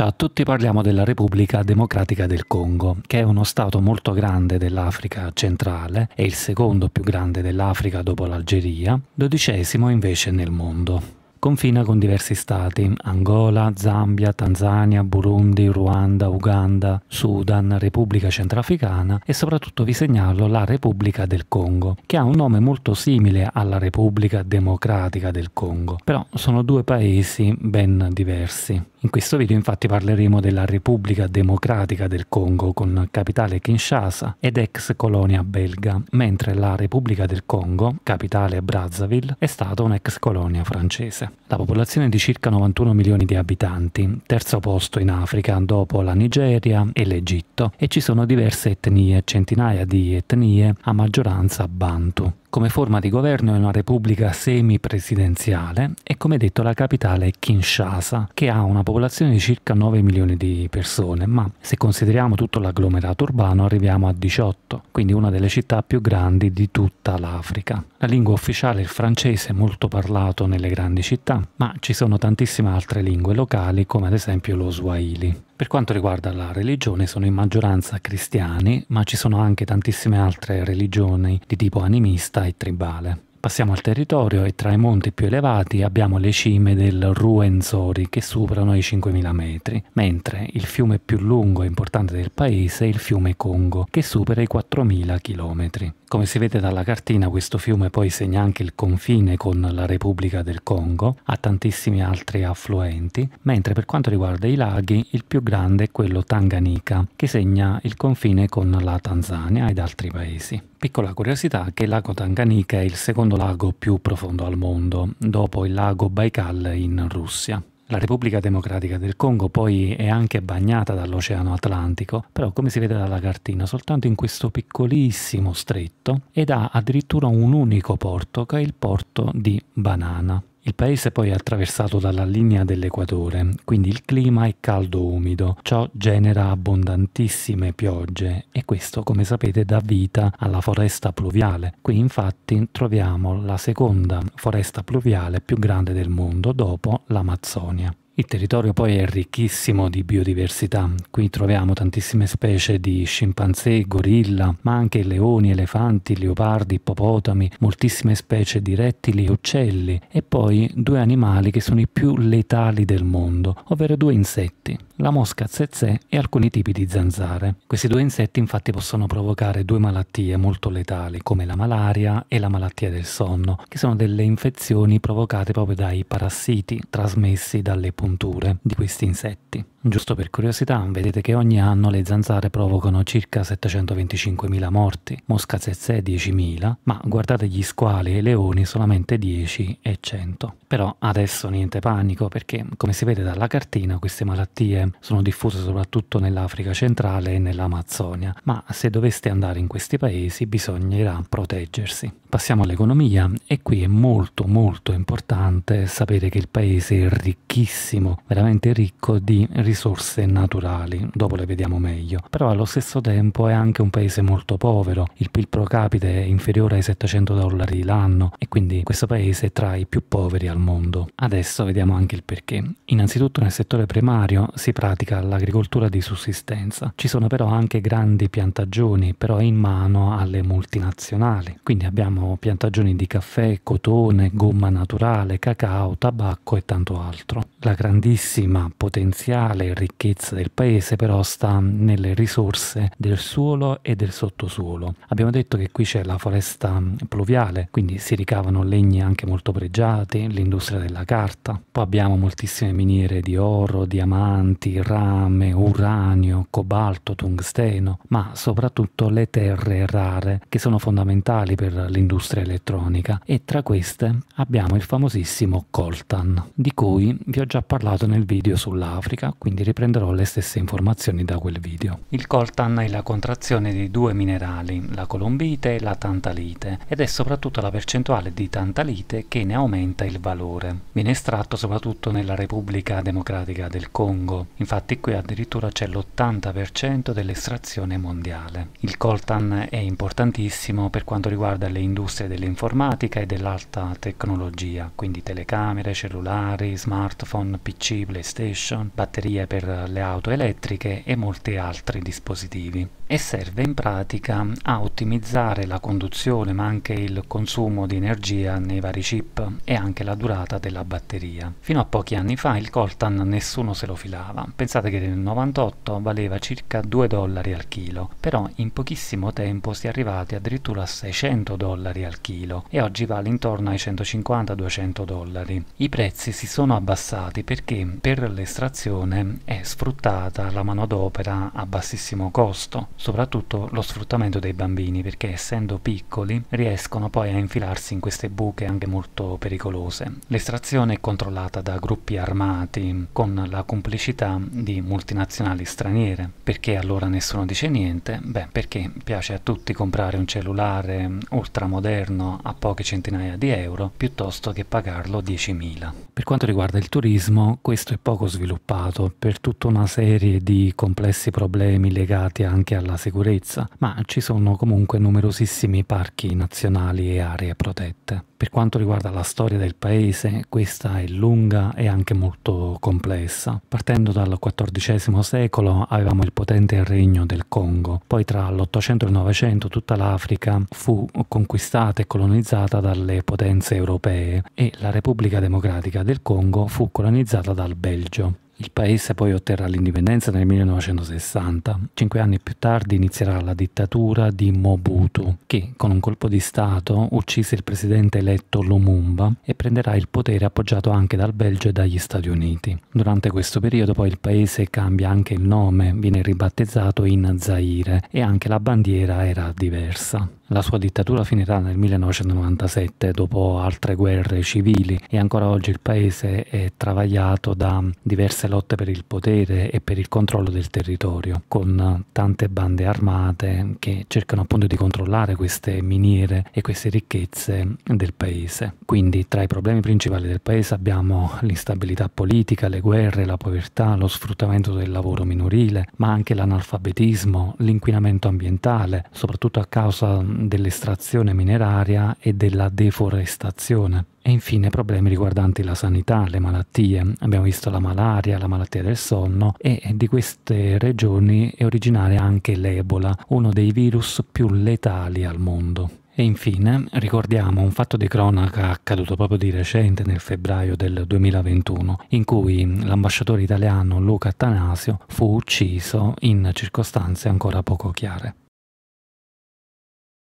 Ciao a tutti, parliamo della Repubblica Democratica del Congo, che è uno stato molto grande dell'Africa centrale, e il secondo più grande dell'Africa dopo l'Algeria, dodicesimo invece nel mondo. Confina con diversi stati, Angola, Zambia, Tanzania, Burundi, Ruanda, Uganda, Sudan, Repubblica Centrafricana e soprattutto vi segnalo la Repubblica del Congo, che ha un nome molto simile alla Repubblica Democratica del Congo, però sono due paesi ben diversi. In questo video infatti parleremo della Repubblica Democratica del Congo con capitale Kinshasa ed ex colonia belga, mentre la Repubblica del Congo, capitale Brazzaville, è stata un'ex colonia francese. La popolazione è di circa 91 milioni di abitanti, terzo posto in Africa dopo la Nigeria e l'Egitto, e ci sono diverse etnie, centinaia di etnie a maggioranza bantu. Come forma di governo è una repubblica semi-presidenziale e come detto la capitale è Kinshasa, che ha una popolazione popolazione di circa 9 milioni di persone, ma se consideriamo tutto l'agglomerato urbano arriviamo a 18, quindi una delle città più grandi di tutta l'Africa. La lingua ufficiale è il francese, molto parlato nelle grandi città, ma ci sono tantissime altre lingue locali come ad esempio lo swahili. Per quanto riguarda la religione sono in maggioranza cristiani, ma ci sono anche tantissime altre religioni di tipo animista e tribale. Passiamo al territorio e tra i monti più elevati abbiamo le cime del Ruenzori che superano i 5.000 metri, mentre il fiume più lungo e importante del paese è il fiume Congo che supera i 4.000 km. Come si vede dalla cartina questo fiume poi segna anche il confine con la Repubblica del Congo, ha tantissimi altri affluenti, mentre per quanto riguarda i laghi il più grande è quello Tanganyika che segna il confine con la Tanzania ed altri paesi. Piccola curiosità che il lago Tanganica è il secondo lago più profondo al mondo, dopo il lago Baikal in Russia. La Repubblica Democratica del Congo poi è anche bagnata dall'Oceano Atlantico, però come si vede dalla cartina, soltanto in questo piccolissimo stretto ed ha addirittura un unico porto che è il porto di Banana. Il paese poi è attraversato dalla linea dell'equatore, quindi il clima è caldo umido, ciò genera abbondantissime piogge e questo come sapete dà vita alla foresta pluviale. Qui infatti troviamo la seconda foresta pluviale più grande del mondo dopo l'Amazzonia. Il territorio poi è ricchissimo di biodiversità, qui troviamo tantissime specie di scimpanzé, gorilla, ma anche leoni, elefanti, leopardi, ippopotami, moltissime specie di rettili e uccelli e poi due animali che sono i più letali del mondo, ovvero due insetti, la mosca tsetse e alcuni tipi di zanzare. Questi due insetti infatti possono provocare due malattie molto letali come la malaria e la malattia del sonno, che sono delle infezioni provocate proprio dai parassiti trasmessi dalle punture di questi insetti. Giusto per curiosità, vedete che ogni anno le zanzare provocano circa 725.000 morti, mosca tsetse 10.000, ma guardate gli squali e i leoni solamente 10 e 100. Però adesso niente panico perché, come si vede dalla cartina, queste malattie sono diffuse soprattutto nell'Africa centrale e nell'Amazzonia, ma se doveste andare in questi paesi bisognerà proteggersi. Passiamo all'economia e qui è molto molto importante sapere che il paese è ricchissimo, veramente ricco di risorse naturali, dopo le vediamo meglio, però allo stesso tempo è anche un paese molto povero, il PIL pro capite è inferiore ai 700 dollari l'anno e quindi questo paese è tra i più poveri al mondo. Adesso vediamo anche il perché. Innanzitutto nel settore primario si pratica l'agricoltura di sussistenza, ci sono però anche grandi piantagioni però in mano alle multinazionali, quindi abbiamo Abbiamo piantagioni di caffè, cotone, gomma naturale, cacao, tabacco e tanto altro. La grandissima potenziale ricchezza del paese però sta nelle risorse del suolo e del sottosuolo. Abbiamo detto che qui c'è la foresta mm, pluviale, quindi si ricavano legni anche molto pregiati, l'industria della carta. Poi abbiamo moltissime miniere di oro, diamanti, rame, uranio, cobalto, tungsteno, ma soprattutto le terre rare che sono fondamentali per l'industria dell'industria elettronica e tra queste abbiamo il famosissimo coltan, di cui vi ho già parlato nel video sull'Africa, quindi riprenderò le stesse informazioni da quel video. Il coltan è la contrazione di due minerali, la colombite e la tantalite, ed è soprattutto la percentuale di tantalite che ne aumenta il valore. Viene estratto soprattutto nella Repubblica Democratica del Congo, infatti qui addirittura c'è l'80% dell'estrazione mondiale. Il coltan è importantissimo per quanto riguarda le industrie dell'industria dell'informatica e dell'alta tecnologia, quindi telecamere, cellulari, smartphone, PC, PlayStation, batterie per le auto elettriche e molti altri dispositivi. E serve in pratica a ottimizzare la conduzione ma anche il consumo di energia nei vari chip e anche la durata della batteria. Fino a pochi anni fa il coltan nessuno se lo filava, pensate che nel 98 valeva circa 2 dollari al chilo, però in pochissimo tempo si è arrivati addirittura a 600 dollari dollari al chilo e oggi vale intorno ai 150-200 dollari. I prezzi si sono abbassati perché per l'estrazione è sfruttata la manodopera a bassissimo costo, soprattutto lo sfruttamento dei bambini perché essendo piccoli riescono poi a infilarsi in queste buche anche molto pericolose. L'estrazione è controllata da gruppi armati con la complicità di multinazionali straniere. Perché allora nessuno dice niente? Beh, perché piace a tutti comprare un cellulare ultramoderno moderno a poche centinaia di euro piuttosto che pagarlo 10.000. Per quanto riguarda il turismo, questo è poco sviluppato per tutta una serie di complessi problemi legati anche alla sicurezza, ma ci sono comunque numerosissimi parchi nazionali e aree protette. Per quanto riguarda la storia del paese, questa è lunga e anche molto complessa. Partendo dal XIV secolo avevamo il potente regno del Congo, poi tra l'800 e il 900 tutta l'Africa fu conquistata e colonizzata dalle potenze europee e la Repubblica Democratica del Congo fu colonizzata dal Belgio. Il paese poi otterrà l'indipendenza nel 1960. Cinque anni più tardi inizierà la dittatura di Mobutu, che con un colpo di Stato uccise il presidente eletto Lumumba e prenderà il potere appoggiato anche dal Belgio e dagli Stati Uniti. Durante questo periodo poi il paese cambia anche il nome, viene ribattezzato in Zaire e anche la bandiera era diversa. La sua dittatura finirà nel 1997 dopo altre guerre civili e ancora oggi il paese è travagliato da diverse lotte per il potere e per il controllo del territorio, con tante bande armate che cercano appunto di controllare queste miniere e queste ricchezze del paese. Quindi tra i problemi principali del paese abbiamo l'instabilità politica, le guerre, la povertà, lo sfruttamento del lavoro minorile, ma anche l'analfabetismo, l'inquinamento ambientale, soprattutto a causa dell'estrazione mineraria e della deforestazione. E infine problemi riguardanti la sanità, le malattie. Abbiamo visto la malaria, la malattia del sonno e di queste regioni è originaria anche l'Ebola, uno dei virus più letali al mondo. E infine ricordiamo un fatto di cronaca accaduto proprio di recente nel febbraio del 2021 in cui l'ambasciatore italiano Luca Attanasio fu ucciso in circostanze ancora poco chiare.